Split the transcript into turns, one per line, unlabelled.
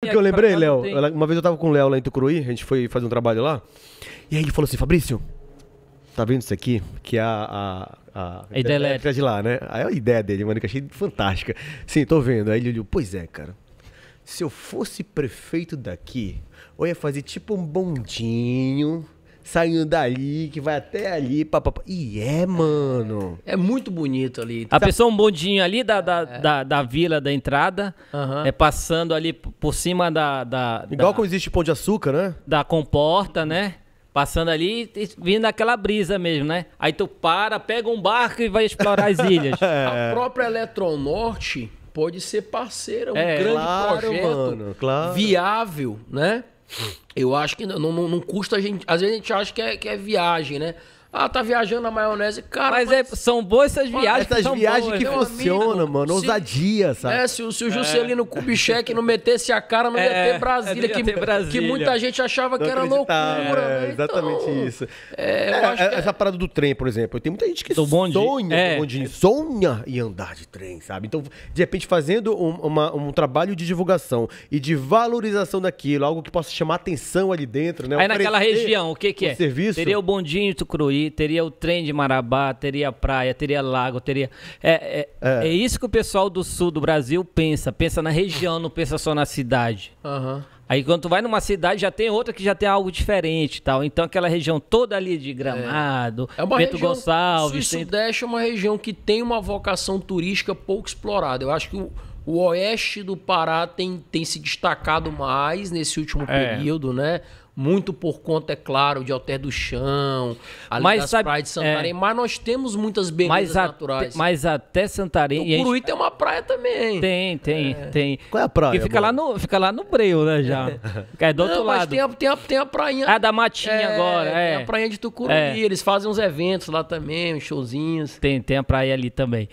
que eu lembrei, Léo?
Uma vez eu tava com o Léo lá em Tucuruí, a gente foi fazer um trabalho lá. E aí ele falou assim, Fabrício, tá vendo isso aqui? Que é a, a, a, a ideia é elétrica de lá, né? Aí a ideia dele, mano, que eu achei fantástica. Sim, tô vendo. Aí ele olhou, pois é, cara. Se eu fosse prefeito daqui, eu ia fazer tipo um bondinho saindo dali, que vai até ali, papapá. E é, mano. É muito bonito ali. A Sabe?
pessoa, um bondinho ali da, da, é. da, da, vila da entrada, uhum. é passando ali por cima da. da Igual
da, como existe pão de açúcar, né?
Da comporta, né? Passando ali e vindo aquela brisa mesmo, né? Aí tu para, pega um barco e vai explorar as ilhas. é. A própria
Eletronorte pode ser parceira, um é, grande claro, projeto mano, claro. viável, né? Eu acho que não, não, não custa a gente. Às vezes a gente acha que é, que é viagem, né? Ah, tá viajando na maionese. Cara, mas, mas... É, são boas essas viagens. Essas que viagens boas, que funcionam, mano.
Ousadia, sabe? É, se, se o Juscelino é. Kubitschek
não metesse a cara, não ia é, ter é, Brasília, que, Brasília. que muita gente achava não que era loucura. É,
né? exatamente então, isso. É, é, essa parada do trem, por exemplo. Tem muita gente que sonha, bondinho, sonha em andar de trem, sabe? Então, de repente, fazendo um, uma, um trabalho de divulgação e de valorização daquilo, algo que possa chamar atenção ali dentro, né? Aí naquela região, o que que é? Um serviço. Seria o
bondinho, tu cruí ali, teria o trem de Marabá, teria praia, teria lago, teria. É, é, é. é isso que o pessoal do sul do Brasil pensa. Pensa na região, não pensa só na cidade. Uhum. Aí quando tu vai numa cidade, já tem outra que já tem algo diferente tal. Então aquela região toda
ali de Gramado, é. É uma Bento região, Gonçalves... O Sudeste tem... é uma região que tem uma vocação turística pouco explorada. Eu acho que o, o oeste do Pará tem, tem se destacado mais nesse último é. período, né? Muito por conta, é claro, de Alter do Chão, ali mas, das sabe, praias de Santarém. É. Mas nós temos muitas belezas mas a, naturais. Mas até
Santarém... O Curuí tem uma praia também. Tem, tem, é. tem. Qual é a praia? Que fica, lá no, fica lá no Breu, né, já. É do Não, outro lado. tem
a, tem, a, tem a prainha... Ah, da Matinha é, agora, é. Tem a é. prainha de Tucuruí. É.
Eles fazem uns eventos lá também, uns showzinhos. Tem, tem a praia ali também.